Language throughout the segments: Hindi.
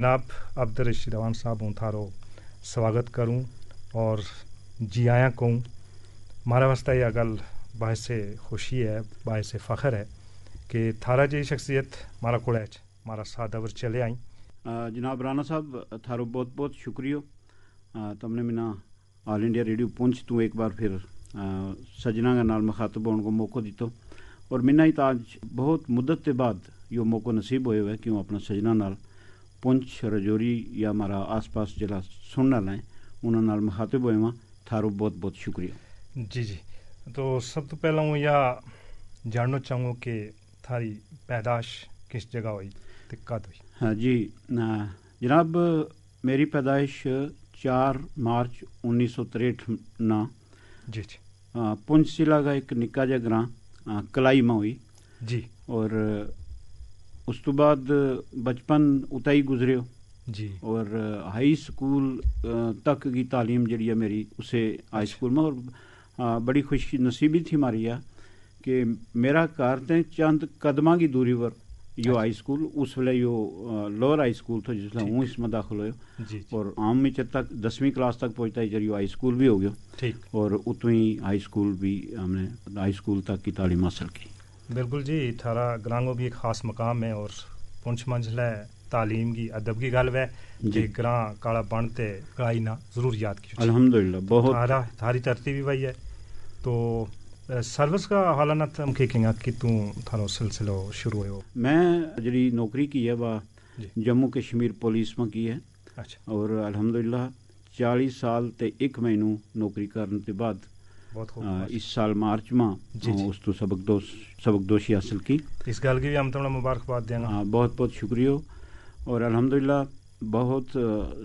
जनाब रशीद अवान साहब हूँ थारो स्वागत करूँ और जी आया कहूँ मारा वास्ता यह गल से खुशी है से फ़खर है कि थारा जी शख्सियत मारा को मारा साथ दवर चले आई जनाब राना साहब थारो बहुत बहुत शुक्रिया तुमने मिना ऑल इंडिया रेडियो पुंछ तू एक बार फिर सजना नाल मुखातब होने को मौका दितो और मिना ही तो आज बहुत मुद्दत के बाद यो मौको नसीब होए हुए क्यों अपना सजना नाल ਪੁੰਛ ਰਜੋਰੀ ਜਾਂ ਮਾਰਾ ਆਸ-ਪਾਸ ਜਿਹੜਾ ਸੁਣਨ ਵਾਲਾ ਹੈ ਉਹਨਾਂ ਨਾਲ ਮਹਾਤਬ ਹੋਏ ਵਾਂ थारो बहुत बहुत शुक्रिया जी जी तो सब तो पहला हूँ या जानना चाहूँगा कि थारी पैदाश किस जगह हुई कद हुई हाँ जी जनाब मेरी पैदाइश चार मार्च उन्नीस सौ तिरठ ना जी जी पुंछ जिला का एक निक्का जगह कलाई में हुई जी और उस तो बाद बचपन ਉਤਾ ही गुजरे जी और हाई स्कूल तक की तालीम जी ਹੈ ਮੇਰੀ ਉਸੇ ਹਾਈ में और बड़ी खुश नसीबी थी मारी है कि मेरा घर तो चंद कदमा की दूरी पर यो अच्छा। हाई स्कूल उस वे यो लोअर हाई स्कूल था जिस हूँ इसमें दाखिल हो और आम में तक दसवीं क्लास तक पहुँचता जो जरिए हाई स्कूल भी हो गया और उतों ही हाई स्कूल भी हमने हाई स्कूल तक की तालीम हासिल की बिल्कुल जी थारा ग्रांगो भी एक खास मकाम है और पुंछ है तालीम की अदब की गल है जी ग्रां काला बन ते गाई ना जरूर याद की अल्हम्दुलिल्लाह बहुत थारा थारी धरती भी वही है तो सर्विस का हवाला ना तुम के किंगा कि तू थारो सिलसिलो शुरू हो मैं जड़ी नौकरी की है वा जम्मू कश्मीर पुलिस में की है अच्छा और अल्हम्दुलिल्लाह 40 साल ते एक महीनू नौकरी करने के बाद इस साल मार्च माह उस तो सबकदोश सबकदोशी हासिल की मुबारकबाद बहुत बहुत शुक्रिया और अलहमदिल्ला बहुत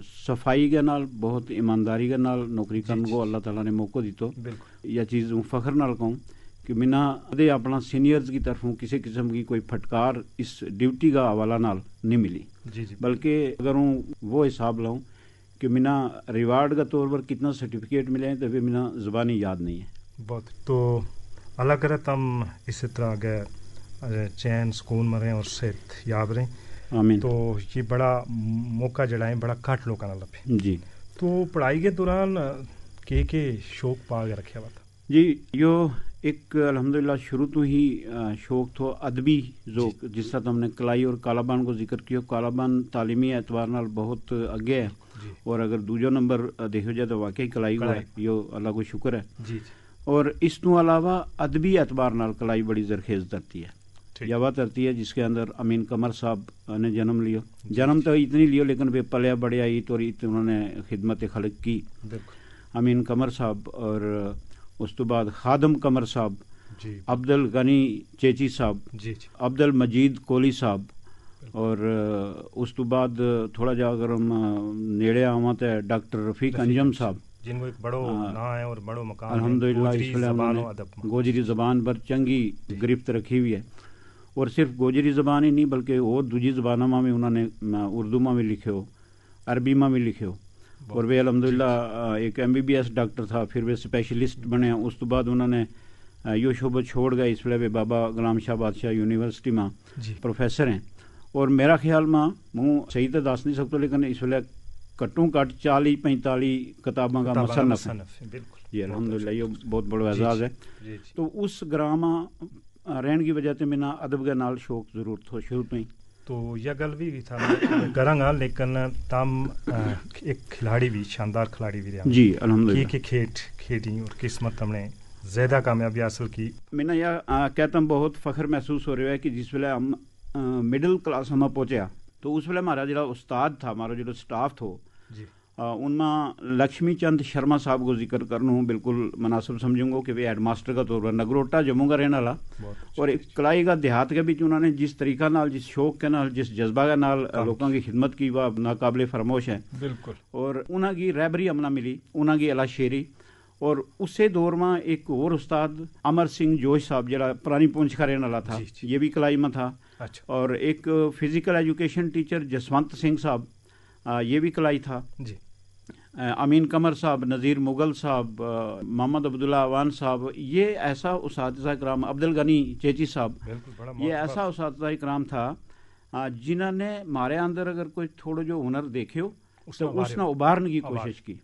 सफाई के नाल बहुत ईमानदारी के नाल नौकरी करने को अल्लाह ताला ने मौको दितो यह चीज़ हूँ फख्र नाल कहूँ कि बिना दे अपना सीनियर्स की तरफों किसी किस्म की कोई फटकार इस ड्यूटी का हवाला नाल नहीं मिली बल्कि अगर हूँ वो हिसाब लाऊँ कि बिना रिवार्ड का तौर पर कितना सर्टिफिकेट मिले तो भी बिना ज़ुबानी याद नहीं है बहुत तो अलग रहे तम इस तरह के चैन सुकून मरें और सेहत याब रहे आमीन तो ये बड़ा मौका जड़ा है बड़ा घट लोग लगे जी तो पढ़ाई के दौरान के के शौक पा के रखे हुआ था जी यो एक अलहमदिल्ला शुरू तो ही शौक़ थो अदबी जोक जिस तरह तो हमने कलाई और कालाबान को जिक्र किया कालाबान तालीमी एतबार बहुत अगे है और अगर दूजा नंबर देखो जाए तो वाकई कलाई हुआ यो अल्लाह को शुक्र है ਜੀ ਜੀ और इस ਤੋਂ अलावा अदबी एतबार ਨਾਲ कलाई बड़ी जरखेज धरती है ठीक। या वह धरती है जिसके अंदर अमीन कमर साहब ने जन्म लियो जन्म तो इतनी लियो लेकिन वे पलया बड़े आई तो इत उन्होंने खिदमत खलक की ਬਿਲਕੁਲ अमीन कमर साहब और उस तो बाद खादम कमर साहब ਜੀ ਅਬਦੁਲ ਗਨੀ ਚੇਚੀ ਸਾਹਿਬ ਜੀ ਜੀ ਅਬਦੁਲ ਮਜੀਦ ਕੋਲੀ ਸਾਹਿਬ और उस तो बाद थोड़ा जा अगर हम नेड़े आवा तो डॉक्टर रफीक अंजम साहब जिनको एक बड़ो हाँ। ना है और बड़ो मकान अल्हम्दुलिल्लाह इस गोजरी ज़बान पर चंगी गिरफ्त रखी हुई है और सिर्फ गोजरी ज़बान ही नहीं बल्कि और दूजी ज़बान में भी उन्होंने उर्दू में भी लिखे हो अरबी में भी लिखे हो और वे अलहमदिल्ला एक M B B S doctor था फिर वे स्पैशलिस्ट बने उस तो बाद उन्होंने यो शोबत छोड़ गए इस वे बाबा गुलाम शाह बादशाह यूनिवर्सिटी में प्रोफेसर हैं और मेरा ख्याल मां हूं सही तो दस नहीं सकता लेकिन इस वेले घट्टो घट चाली पैंताली किताबों का मुसनफ है बिल्कुल जी अलहमदिल्ला ये बहुत बड़ो एजाज़ है तो उस ग्रामा ਰਹਿਣ ਦੀ ਵਜ੍ਹਾ ਤੇ ਮੈਨਾਂ ਅਦਬ ਦੇ ਨਾਲ ਸ਼ੌਕ ਜ਼ਰੂਰ ਤੋਂ ਸ਼ੁਰੂ ਤੋਂ ਹੀ ਤੋ ਇਹ ਗੱਲ ਵੀ ਥਾ ਕਰਾਂਗਾ ਲੇਕਿਨ ਤਮ ਇੱਕ ਖਿਲਾੜੀ ਵੀ ਸ਼ਾਨਦਾਰ ਖਿਲਾੜੀ ਵੀ ਰਿਹਾ ਜੀ ਅਲਹਮਦੁਲਿਲਾ ਕੀ ਕੀ ਖੇਡ ਖੇਡੀ ਔਰ ਕਿਸਮਤ ਤੁਮਨੇ ਜ਼ਿਆਦਾ ਕਾਮਯਾਬੀ ਹਾਸਲ की मैंने यह कहता बहुत फ़ख्र महसूस हो रहा है कि जिस वे हम मिडिल क्लास हमें पहुंचा तो उस वेले हमारा जो उस्ताद था हमारा जो स्टाफ था उनमें लक्ष्मी चंद शर्मा साहब को जिक्र करना बिल्कुल मुनासिब समझूंगा कि वे हेड मास्टर का तौर पर नगरोटा जम्मू का रहने वाला और एक कलाई का देहात के बीच उन्होंने जिस तरीका नाल जिस शौक के नाल जिस जज्बा के नाल लोगों की खिदमत की वह नाकबले फरमोश है बिल्कुल और उन्होंने की रहबरी अमना मिली उन्होंने की अला शेरी ਔਰ ਉਸੇ ਦੌਰ ਮਾਂ ਇੱਕ ਹੋਰ ਉਸਤਾਦ ਅਮਰ ਸਿੰਘ ਜੋਸ਼ ਸਾਹਿਬ ਜਿਹੜਾ ਪੁਰਾਣੀ ਪੁੰਛ ਖਰੇ ਨਾਲਾ ਥਾ ਇਹ ਵੀ ਕਲਾਈ ਮਾ ਥਾ अच्छा और एक physical education teacher Jaswant Singh साहब ये भी कलाई था जी अमीन कमर साहब नज़ीर मुगल साहब मोहम्मद अब्दुल्ला अवान साहब ये ऐसा उस कराम अब्दुल गनी चेची साहब ये ऐसा उस कराम था जिन्होंने मारे अंदर अगर कोई थोड़ा जो हुनर देखे हो तो उसने उबारने की कोशिश की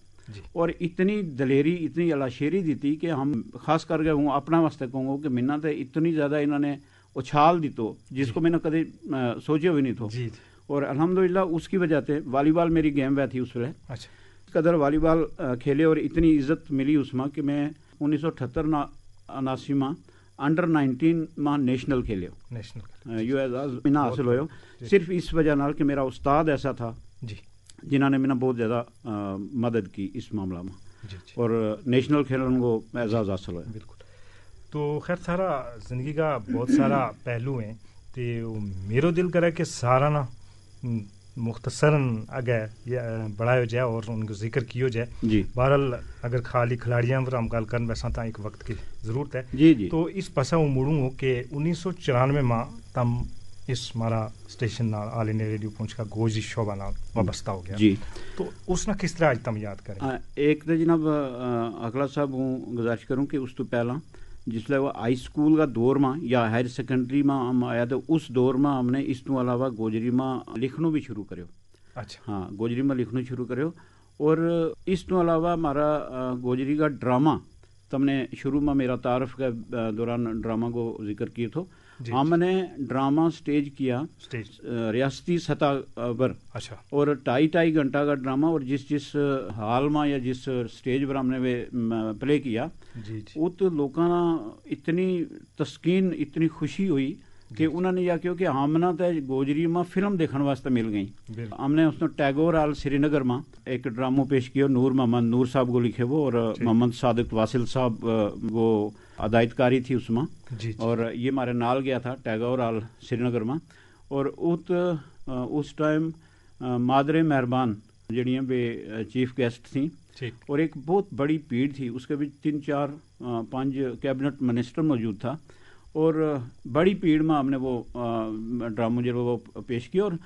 और इतनी दलेरी इतनी अलाशेरी दी थी कि हम खास करके हूँ अपना वास्ते कहूँगा कि मिन्ना तो इतनी ज़्यादा इन्होंने उछाल दी तो जिसको मैंने कभी सोचे भी नहीं तो और अलहमदिल्ला उसकी वजह से वॉलीबॉल मेरी गेम वह थी उस वे अच्छा कदर वॉलीबॉल खेले और इतनी इज्जत मिली उसमें कि मैं उन्नीस सौ अठहत्तर उनासी माँ अंडर नाइनटीन माँ नेशनल खेले नेशनल यू एजाज बिना हासिल हो सिर्फ इस वजह न कि मेरा उस्ताद ऐसा था जी जिन्होंने मेरा बहुत ज़्यादा मदद की इस मामला में और नेशनल खेल उनको एजाज़ हासिल होया बिल्कुल तो खैर सारा जिंदगी का बहुत सारा पहलू है तो मेरा दिल करे कि सारा ना मुख्तसरन अगर ये बढ़ाया जाए और उनको जिक्र किया जाए बहरहाल अगर खाली खिलाड़ियों पर हम गल कर वैसा तो एक वक्त की ज़रूरत है जी जी तो इस पासा उमड़ूँ हो कि उन्नीस सौ चौरानवे माँ तम ਇਸ ਮਾਰਾ ਸਟੇਸ਼ਨ ਨਾਲ ਆਲ ਇੰਡੀਆ ਰੇਡੀਓ ਪਹੁੰਚ ਕੇ ਗੋਜੀ ਸ਼ੋਭਾ ਨਾਲ ਵਾਬਸਤਾ ਹੋ ਗਿਆ ਜੀ तो उसने किस तरह आज तक याद करें आ, एक तो जनाब अगला साहब हूँ गुजारिश करूँ कि उस तो पहला जिसले वो हाई स्कूल का दौर में या हायर सेकेंडरी में हम आया तो उस दौर में हमने इस तो अलावा गोजरी में लिखना भी शुरू करो अच्छा हाँ गोजरी में लिखना शुरू करो और इस तो अलावा हमारा गोजरी का ड्रामा तुमने शुरू में मेरा तारफ़ के दौरान ड्रामा को जिक्र किए थो हमने ड्रामा स्टेज किया स्टेज रियासती सतह पर अच्छा और ढाई ढाई घंटा का ड्रामा और जिस जिस हाल में या जिस स्टेज पर हमने वे प्ले किया जी, जी। उत लोगों इतनी तस्कीन इतनी खुशी हुई ਕਿ ਉਹਨਾਂ ਨੇ ਜਾ ਕਿਉਂਕਿ ਆਮਨਾ ਤੇ ਗੋਜਰੀ ਮਾ ਫਿਲਮ ਦੇਖਣ ਵਾਸਤੇ ਮਿਲ ਗਈ हमने उसने टैगोर आल श्रीनगर में एक ड्रामो पेश किया नूर मोहम्मद नूर साहब को लिखे वो और मोहम्मद सादिक वासिल साहब वो अदायतकारी थी उसमें और ये हमारे नाल गया था टैगोर आल श्रीनगर में और उत उस टाइम मादरे मेहरबान जड़ियाँ वे चीफ गेस्ट थी और एक बहुत बड़ी भीड़ थी उसके बीच तीन चार पाँच कैबिनेट मिनिस्टर मौजूद था और बड़ी भीड़ में हमने वो ड्रामो जो वो पेश किया और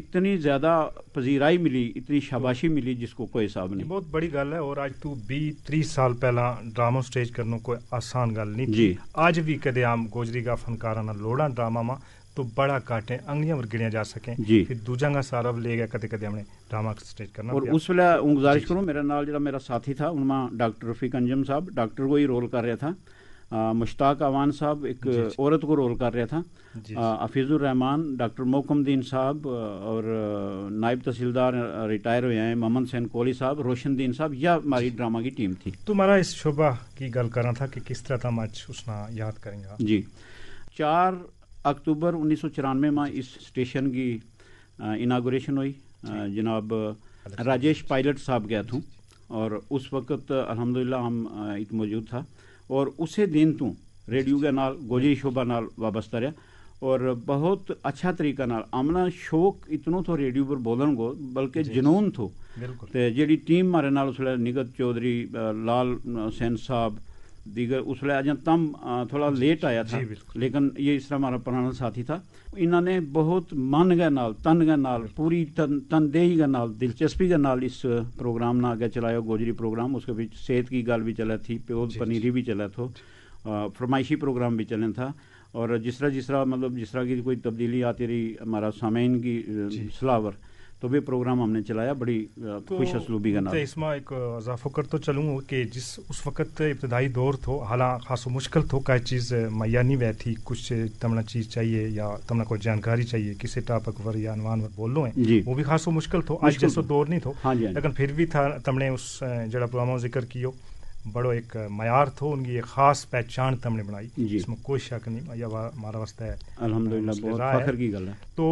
इतनी ज़्यादा पजीराई मिली इतनी शाबाशी मिली जिसको कोई हिसाब नहीं बहुत बड़ी गल है और आज तू तो भी तीस साल पहला ड्रामा स्टेज करने कोई आसान गल नहीं जी आज भी कदे आम गोजरी का फनकार लोड़ा ड्रामा मा तो बड़ा काटे अंगलियां पर गिनिया जा सके जी फिर दूजा का सारा ले गया कदे कदे हमने ड्रामा स्टेज करना और उस वेला गुजारिश करूँ मेरे नाल जो मेरा साथी था उनमें डॉक्टर रफीक अंजम साहब डॉक्टर को ही रोल कर रहा था मुश्ताक अवान साहब एक औरत को रोल कर रहा था हफीज़ुर रहमान डॉक्टर मोकमदीन साहब और नायब तहसीलदार रिटायर हुए हैं मोहम्मद सैन कोहली साहब रोशन दीन साहब यह हमारी ड्रामा की टीम थी तुम्हारा इस शोभा की गल करना था कि किस तरह था आज उसना याद करेंगे जी चार अक्टूबर उन्नीस सौ चौरानवे में इस स्टेशन की इनागोरेशन हुई जनाब राजेश पायलट साहब गया था और उस वक्त अलहमदिल्ला हम एक मौजूद था ਔਰ ਉਸੇ ਦਿਨ ਤੋਂ ਰੇਡੀਓ ਦੇ ਨਾਲ ਗੋਜੀ ਸ਼ੋਭਾ ਨਾਲ ਵਾਬਸਤਾ ਰਿਹਾ ਔਰ ਬਹੁਤ ਅੱਛਾ ਤਰੀਕਾ ਨਾਲ ਆਮਨਾ ਸ਼ੌਕ ਇਤਨੋ ਤੋਂ ਰੇਡੀਓ ਪਰ ਬੋਲਣ ਕੋ ਬਲਕਿ ਜਨੂਨ ਤੋਂ ਤੇ ਜਿਹੜੀ ਟੀਮ ਮਾਰੇ ਨਾਲ ਉਸਲੇ ਨਿਗਤ ਚੌਧਰੀ ਲਾਲ ਸੈਨ ਸਾਹਿਬ दीगर उसले अजंतम थोड़ा लेट आया था लेकिन ये इस तरह हमारा पुराना साथी था इन्होंने बहुत मन गए नाल तन गए नाल पूरी तन तनदेही के नाल दिलचस्पी के नाल इस प्रोग्राम ने आगे चलाया गोजरी प्रोग्राम उसके बीच सेहत की गल भी चले थी प्यो पनीरी भी चले थो फरमाइशी प्रोग्राम भी चले था और जिस तरह जिस तरह मतलब जिस तरह की कोई तब्दीली आती रही हमारा सामयन की सलावर तो भी प्रोग्राम हमने चलाया बड़ी तो खुश असलूबी का नाम तो इसमें एक इजाफो कर तो चलूँ कि जिस उस वक़्त इब्तदाई दौर थो हाला खासो मुश्किल थो का चीज़ मैया नहीं वह थी कुछ तमना चीज़ चाहिए या तमना कोई जानकारी चाहिए किसी टॉपिक पर या अनवान पर लो है वो भी खासो मुश्किल थो आज जैसो दौर नहीं थो हाँ हाँ लेकिन फिर भी था तमने उस जरा प्रोग्राम जिक्र किया बड़ो एक मयार थो उनकी एक खास पहचान तमने बनाई इसमें कोई शक नहीं या हमारा वास्ते अल्हम्दुलिल्लाह बहुत फखर की गल है तो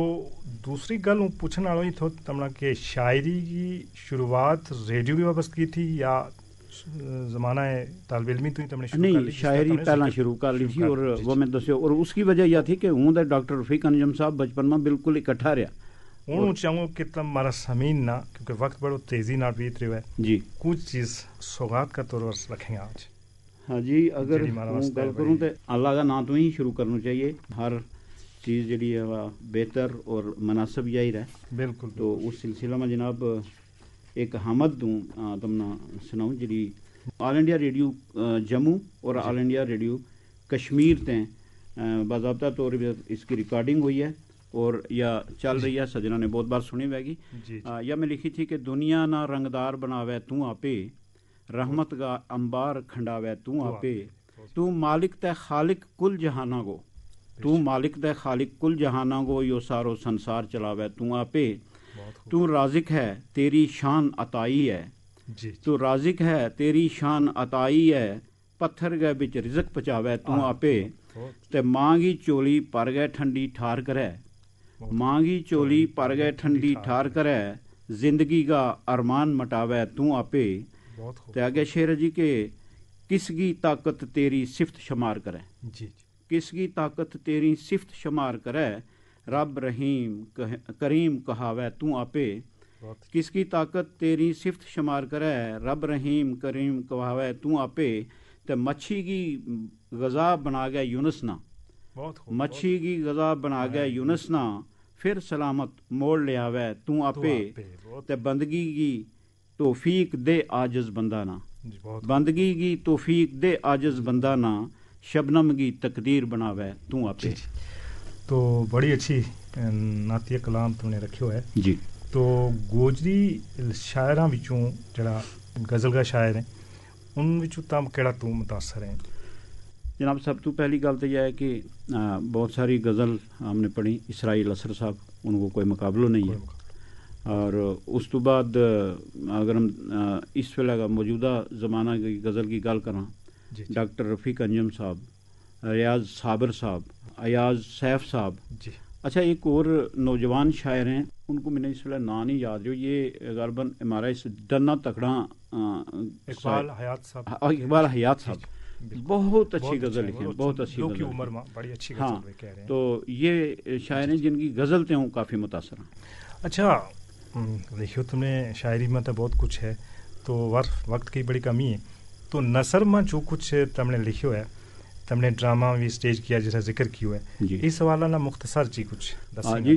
दूसरी गल हूं पूछन वालों ही थो तमना के शायरी की शुरुआत रेडियो भी वापस की थी या जमाना है तालब इलमी तो ही तुमने शुरू नहीं शायरी पहला शुरू कर ली थी और वो मैं दस्यो और उसकी वजह यह थी कि हूं डॉक्टर रफीक अंजम साहब बचपन में बिल्कुल इकट्ठा रहा उन ऊंचाइयों की तरफ मारा समीन ना क्योंकि वक्त बड़ो तेजी ना बीत रही है जी कुछ चीज सौगात का तौर पर रखेंगे आज हाँ जी अगर गल करूँ तो अल्लाह का नाम तो ही शुरू करना चाहिए हर चीज़ जी बेहतर और मुनासिब जाहिर है बिल्कुल तो उस सिलसिला में जनाब एक हमद दूँ तमना सुनाऊँ जी ऑल इंडिया रेडियो जम्मू और ऑल इंडिया रेडियो कश्मीर तें बाबा तौर पर इसकी रिकॉर्डिंग हुई है और यह चल रही है सजना ने बहुत बार सुनी होगी या मैं लिखी थी कि दुनिया ना रंगदार बनावे तू आपे रहमत का अंबार खंडावे तू आपे तू मालिक तय खालिक कुल जहाना गो तू मालिक तय खालिक कुल जहाना गो यो सारो संसार चलावे तू आपे तू राजिक है तेरी शान अताई है तू राजिक है तेरी शान अताई है पत्थर गए बिच रिजक पचावे तू आपे ते माँ की चोली पर गए ठंडी ठार करे मांगी चोली पर गए ठंडी ठार करे जिंदगी का अरमान मटावे तू आपे आगे शेर जी के किसकी ताकत तेरी सिफत शुमार करे किसकी ताकत तेरी सिफत शुमार करे रब रहीम कह, करीम कहावे तू आपे किसकी ताकत तेरी सिफत शुमार करे रब रहीम करीम कहावे तू आपे ते मच्छी की गजा बना गया यूनस ना ਬਹੁਤ ਖੂਬ ਮੱਛੀ ਕੀ ਗਜ਼ਾ ਬਣਾ ਗਿਆ ਯੂਨਸ ਨਾ ਫਿਰ ਸਲਾਮਤ ਮੋੜ ਲਿਆ ਵੈ ਤੂੰ ਆਪੇ ਤੇ ਬੰਦਗੀ ਕੀ ਤੋਫੀਕ ਦੇ ਆਜਜ਼ ਬੰਦਾ ਨਾ ਬੰਦਗੀ ਕੀ ਤੋਫੀਕ ਦੇ ਆਜਜ਼ ਬੰਦਾ ਨਾ ਸ਼ਬਨਮ ਕੀ ਤਕਦੀਰ ਬਣਾਵੇ ਤੂੰ ਆਪੇ ਤੋ ਬੜੀ ਅੱਛੀ ਨਾਤੀਆ ਕਲਾਮ ਤੁਨੇ ਰੱਖਿਓ ਹੈ ਜੀ ਤੋ ਗੋਜਰੀ ਸ਼ਾਇਰਾਂ ਵਿੱਚੋਂ ਜਿਹੜਾ ਗਜ਼ਲ ਦਾ ਸ਼ਾਇਰ ਹੈ ਉਹਨਾਂ ਵਿੱਚੋਂ ਤਾਂ ਕਿਹੜਾ ਤੂੰ ਮੁਤਾਸਰ ਹੈ जनाब सब तो पहली गल तो यह है कि बहुत सारी गज़ल हमने पढ़ी इसराइल असर साहब उनको कोई मुकाबला नहीं है और उस तो बाद अगर हम इस वेले का मौजूदा ज़माना की गज़ल की गल करा डॉक्टर रफ़ीक अंजम साहब रियाज साबर साहब अयाज सैफ साहब अच्छा एक और नौजवान शायर हैं उनको मैंने इस वेला नाम नहीं याद रही ये गालबन इमारा इस डन्ना तकड़ा हाँ, इकबाल हयात साहब इकबाल हयात साहब बहुत अच्छी गज़ल लिखी है बहुत अच्छी उम्र में बड़ी अच्छी हाँ तो ये शायर अच्छा, हैं जिनकी गज़ल थे हूँ काफ़ी मुतासर अच्छा हम्म, देखियो तुमने शायरी में तो बहुत कुछ है तो वर्फ वक्त की बड़ी कमी है तो नसर में जो कुछ तुमने लिखो है तुमने ड्रामा भी स्टेज किया जैसा जिक्र किया है इस सवाल ना मुख्तसर जी कुछ हाँ जी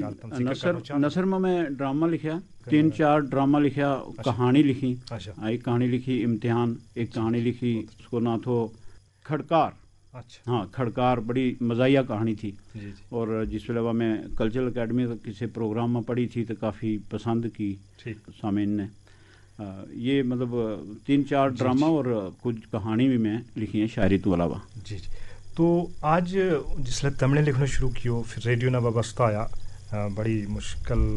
नसर नसर में मैं ड्रामा लिखा तीन चार ड्रामा लिखा अच्छा। कहानी लिखी अच्छा। हाँ, एक कहानी लिखी इम्तिहान एक कहानी लिखी उसको ना तो खड़कार अच्छा हाँ खड़कार बड़ी मजाया कहानी थी जी जी। और जिसके अलावा मैं कल्चरल अकेडमी का किसी प्रोग्राम में पढ़ी थी तो काफ़ी पसंद की सामिन ने आ, ये मतलब तीन चार ड्रामा और कुछ कहानी भी मैं लिखी है शायरी तो अलावा जी जी तो आज जिसले तमिल लिखना शुरू किया फिर रेडियो ना वाबस्ता आया बड़ी मुश्किल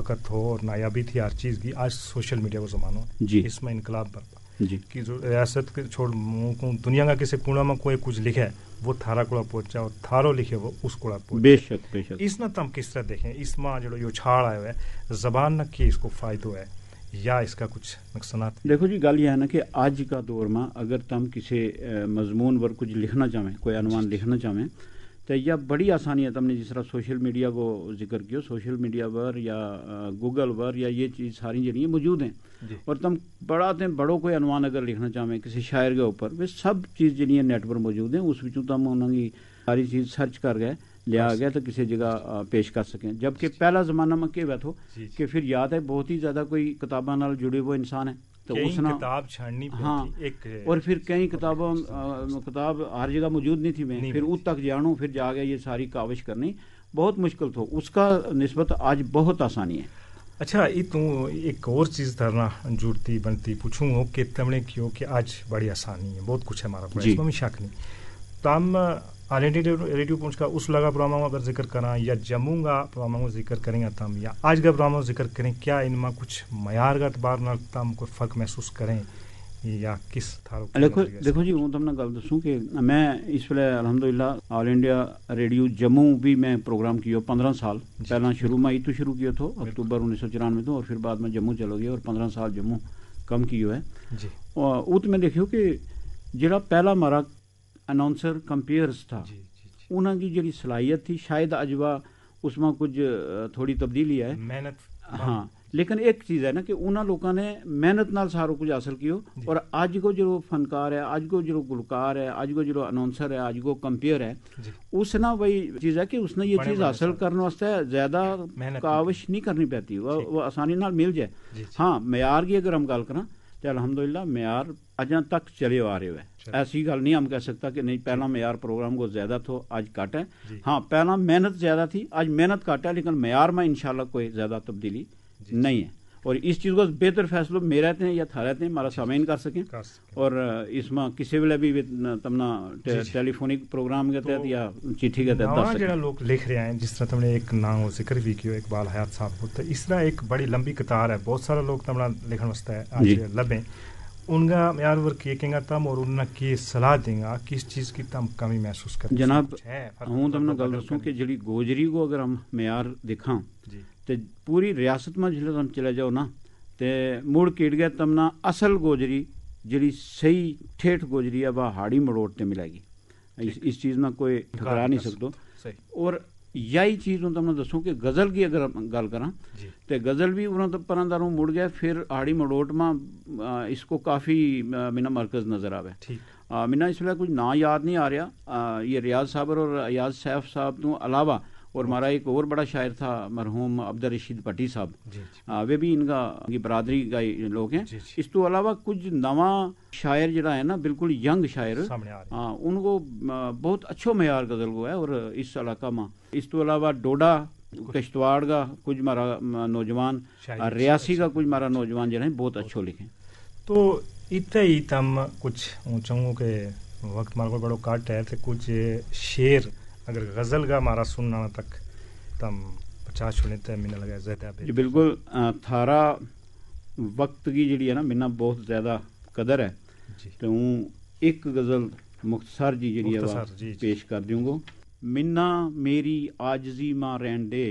वक़्त हो और नायाबी थी हर चीज़ की आज सोशल मीडिया का ज़माना जी इसमें इनकलाब बरपा कि जो रियासत के छोड़ दुनिया का किसी कोना में कोई कुछ लिखे वो थारा कोड़ा पहुंचा और थारो लिखे वो उस कोड़ा पहुंचा बेशक बेशक ना तम तो किस तरह देखें माँ जो यो छाड़ आयो है जबान ना कि इसको फायदो है या इसका कुछ नुकसान देखो जी गाल यह है ना कि आज का दौर में अगर तम तो किसी मजमून पर कुछ लिखना चाहें कोई अनुमान लिखना चाहें तो यह बड़ी आसानी है तुमने जिस तरह सोशल मीडिया को जिक्र किया सोशल मीडिया पर या गूगल पर या ये चीज़ सारी जरिए मौजूद हैं और तुम बड़ा तो बड़ो कोई अनुमान अगर लिखना चाहें किसी शायर के ऊपर वे सब चीज़ जी नेट पर मौजूद हैं उस बिचों तुम उन्होंने सारी चीज़ सर्च कर गए लिया गया तो किसी जगह पेश कर सकें जबकि पहला ज़माना में क्या बैठो कि फिर याद है बहुत ही ज़्यादा कोई किताबों जुड़े हुए इंसान है तो उसने किताब छाड़नी हाँ एक और फिर कई किताबों किताब हर जगह मौजूद नहीं थी मैं फिर उस तक जानू फिर जा गया ये सारी काविश करनी बहुत मुश्किल थो उसका नस्बत आज बहुत आसानी है अच्छा ये तू एक और चीज़ धरना जुड़ती बनती पूछूँ कि तमने क्यों कि आज बड़ी आसानी है बहुत कुछ है हमारा इसमें शक नहीं तम आइडेंटिटी रिलेटिव पूछ का उस लगा प्रोग्राम अगर जिक्र करा या जमूंगा प्रोग्राम जिक्र करेंगे तम या आज का प्रोग्राम जिक्र करें क्या इनमें कुछ मैार का अतबार न तम कोई फ़र्क महसूस करें या किस थारो देखो देखो जी हूँ तुमने गल दसूँ कि मैं इस वे अलहमदुल्ला ऑल इंडिया रेडियो जम्मू भी मैं प्रोग्राम किया पंद्रह साल पहला शुरू में इतू शुरू किया तो अक्टूबर उन्नीस सौ चौरानवे तो और फिर बाद में जम्मू चलो गया और पंद्रह साल जम्मू कम किया है जी वो तो मैं देखियो कि जरा पहला मारा अनाउंसर ਕੰਪੇਅਰਸ था ਉਹਨਾਂ ਦੀ ਜਿਹੜੀ ਸਲਾਹੀਅਤ ਥੀ ਸ਼ਾਇਦ ਅਜਵਾ उसमें कुछ थोड़ी तब्दीली है मेहनत हाँ लेकिन एक चीज़ है ना कि उन्होंने लोगों ने मेहनत नाल सारो कुछ हासिल किया और अज को जो फनकार है अज को जो गुलकार है अज को जो अनाउंसर है अज को कंपेयर है उसना वही चीज़ है कि उसने ये चीज़ हासिल करने वास्ते ज़्यादा काविश नहीं करनी पड़ती वह वह आसानी नाल मिल जाए हाँ मैार की अगर हम गल करें तो अलहमदुल्ला मैार अजा तक चले आ रहे हुए ऐसी गल नहीं हम कह सकता कि नहीं पहला मैार प्रोग्राम को ज़्यादा तो आज घट है हाँ पहला मेहनत ज़्यादा थी आज मेहनत घट है लेकिन मैार में इन कोई ज़्यादा तब्दीली नहीं है और इस चीज़ को बेहतर फैसलो मेरा थे या थारा थे हमारा सामीन कर सकें और इसमें किसी वे भी तमना टेलीफोनिक प्रोग्राम के तो तहत या चिट्ठी के तहत लोग लिख रहे हैं जिस तरह तुमने एक नाम जिक्र भी किया इकबाल हयात साहब को तो इस तरह एक बड़ी लंबी कतार है बहुत सारा लोग तमना लिखने वास्ते लभे उनका यार वर के केंगा तम और उनना के सलाह देंगा किस चीज की तम कमी महसूस कर जनाब हूं तमने तो तो गल दसूं कि जड़ी गोजरी को अगर हम मैार दिखा तो पूरी रियासत में जिले तुम चले जाओ ना तो मुड़ किड़ गया तमना असल गोजरी जड़ी सही ठेठ गोजरी है वह हाड़ी मरोड़ मिलेगी इस, इस चीज़ में कोई ठकरा हाँ, नहीं सकते और ਯਾਈ ਚੀਜ਼ ਨੂੰ ਤੁਹਾਨੂੰ ਦੱਸੂ ਕਿ ਗਜ਼ਲ ਦੀ ਅਗਰ ਗੱਲ ਕਰਾਂ ਤੇ ਗਜ਼ਲ ਵੀ ਉਹਨਾਂ ਤੋਂ ਪਰੰਦਾਂ ਨੂੰ ਮੁੜ ਗਿਆ ਫਿਰ ਆੜੀ ਮੜੋਟਮਾ ਇਸਕੋ ਕਾਫੀ ਮੇਨਾ ਮਰਕਜ਼ ਨਜ਼ਰ ਆਵੇ ਠੀਕ ਮੇਨਾ ਇਸ ਵੇਲੇ ਕੁਝ ਨਾਂ ਯਾਦ ਨਹੀਂ ਆ ਰਿਹਾ ਇਹ ਰਿਆਜ਼ ਸਾਬਰ ਔਰ ਅਯਾਜ਼ ਸੈਫ ਸਾਹਿਬ ਤੋਂ ਇਲਾਵਾ और हमारा एक और बड़ा शायर था मरहूम अब्दुल रशीद भट्टी साहब वे भी इनका इनकी बरदरी का लोग हैं इस तो अलावा कुछ नवा शायर जरा है ना बिल्कुल यंग शायर हाँ उनको बहुत अच्छो मैार गजल को है और इस इलाका में इस तो अलावा डोडा किश्तवाड़ का कुछ मारा नौजवान रियासी का कुछ मारा नौजवान जरा बहुत अच्छो लिखे तो इतने ही तम कुछ ऊँचाओं के वक्त मार को बड़ो काट है तो कुछ शेर अगर गज़ल का हमारा सुनना तक तम तो पचास छुने तो मैंने लगा ज्यादा बिल्कुल थारा वक्त की जी है ना मैंने बहुत ज़्यादा कदर है तो हूँ एक गज़ल मुख्तसर जी जी, पेश कर दूंगो मिन्ना मेरी आजजी माँ रहन दे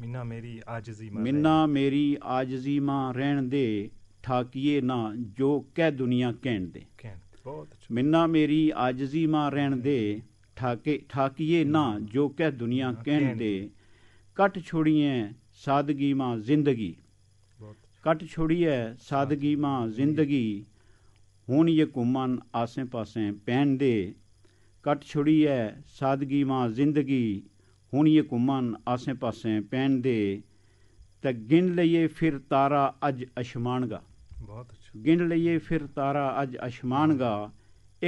मिन्ना मेरी आजजी माँ अच्छा। मिन्ना मेरी आजजी माँ रहन दे ਠਾਕੀਏ ਨਾ ਜੋ ਕਹਿ ਦੁਨੀਆ ਕਹਿਣ ਦੇ ਮਿੰਨਾ ਮੇਰੀ ਆਜਜ਼ੀ ਮਾਂ ਰਹਿਣ दे। ਠਾਕੇ ਠਾਕੀਏ ਨਾ ਜੋ ਕਹਿ ਦੁਨੀਆ ਕਹਿਣ ਦੇ ਕੱਟ ਛੋੜੀਏ ਸਾਦਗੀ ਮਾਂ ਜ਼ਿੰਦਗੀ ਕੱਟ ਛੋੜੀਏ ਸਾਦਗੀ ਮਾਂ ਜ਼ਿੰਦਗੀ ਹੁਣ ਇਹ ਕੁਮਨ ਆਸੇ ਪਾਸੇ ਪੈਣ ਦੇ ਕੱਟ ਛੋੜੀਏ ਸਾਦਗੀ ਮਾਂ ਜ਼ਿੰਦਗੀ ਹੁਣ ਇਹ ਕੁਮਨ ਆਸੇ ਪਾਸੇ ਪੈਣ ਦੇ ਤਾਂ ਗਿਣ ਲਈਏ ਫਿਰ ਤਾਰਾ ਅੱਜ ਅਸ਼ਮਾਨਗਾ ਬਹੁਤ ਅੱਛਾ ਗਿਣ ਲਈਏ ਫਿਰ ਤਾਰਾ ਅੱਜ ਅਸ਼ਮਾਨਗਾ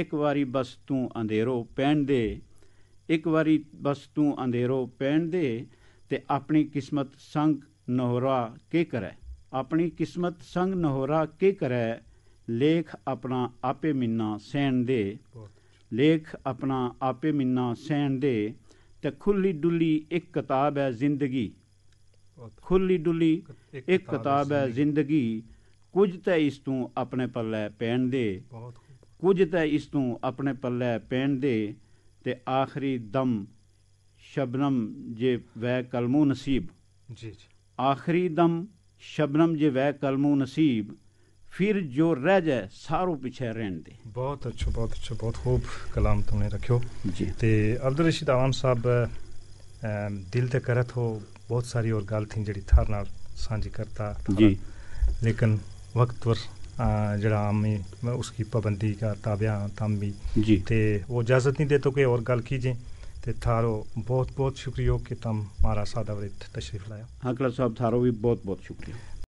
ਇੱਕ ਵਾਰੀ ਬਸ ਤੂੰ ਅੰਧੇਰੋ ਪੈਣ ਦੇ ਇੱਕ ਵਾਰੀ ਬਸ ਤੂੰ ਅੰਧੇਰੋ ਪੈਣ ਦੇ ਤੇ ਆਪਣੀ ਕਿਸਮਤ ਸੰਗ ਨਹੋਰਾ ਕੀ ਕਰੈ ਆਪਣੀ ਕਿਸਮਤ ਸੰਗ ਨਹੋਰਾ ਕੀ ਕਰੈ ਲੇਖ ਆਪਣਾ ਆਪੇ ਮਿੰਨਾ ਸਹਿਣ ਦੇ ਲੇਖ ਆਪਣਾ ਆਪੇ ਮਿੰਨਾ ਸਹਿਣ ਦੇ ਤੇ ਖੁੱਲੀ ਡੁੱਲੀ ਇੱਕ ਕਿਤਾਬ ਹੈ ਜ਼ਿੰਦਗੀ ਖੁੱਲੀ ਡੁੱਲੀ ਇੱਕ ਕਿਤਾਬ ਹੈ ਜ਼ਿੰਦਗੀ ਕੁਝ ਤਾਂ ਇਸ ਤੂੰ ਆਪਣੇ ਪੱਲੇ ਪੈਣ ਦੇ ਕੁਝ ਤਾਂ ਇਸ ਨੂੰ ਆਪਣੇ ਪੱਲੇ ਪੈਣ ਦੇ ਤੇ ਆਖਰੀ ਦਮ ਸ਼ਬਨਮ ਜੇ ਵੈ ਕਲਮੂ ਨਸੀਬ ਜੀ ਜੀ ਆਖਰੀ ਦਮ ਸ਼ਬਨਮ ਜੇ ਵੈ ਕਲਮੂ ਨਸੀਬ ਫਿਰ ਜੋ ਰਹਿ ਜਾ ਸਾਰੋ ਪਿਛੇ ਰਹਿਣ ਦੇ ਬਹੁਤ ਅੱਛਾ ਬਹੁਤ ਅੱਛਾ ਬਹੁਤ ਖੂਬ ਕਲਾਮ ਤੁਮਨੇ ਰੱਖਿਓ ਜੀ ਤੇ ਅਬਦੁਲ ਰਸ਼ੀਦ ਆਵਾਮ ਸਾਹਿਬ ਦਿਲ ਤੇ ਕਰਤ ਹੋ ਬਹੁਤ ਸਾਰੀ ਔਰ ਗੱਲ ਥੀ ਜਿਹੜੀ ਥਾਰ ਨਾਲ ਸਾਂਝੀ ਕਰਤਾ ਜੀ ਲੇਕਿਨ ਵਕਤ ਵਰ ਜਿਹੜਾ आम उसकी पाबंदी का ताबिया ताम भी ਤੇ ਉਹ ਇਜਾਜ਼ਤ ਨਹੀਂ ਦੇ ਤੋ ਕੋਈ ਹੋਰ ਗੱਲ कीजिए ਤੇ ਥਾਰੋ ਬਹੁਤ ਬਹੁਤ ਸ਼ੁਕਰੀਆ ਕਿ ਤੁਮ ਮਾਰਾ ਸਾਦਾ ਵਰਿਤ ਤਸ਼ਰੀਫ ਲਾਇਆ ਹਾਂ ਕਲਾ ਸਾਹਿਬ ਥਾਰੋ ਵੀ ਬਹੁਤ ਬਹੁਤ ਸ਼ੁਕਰੀਆ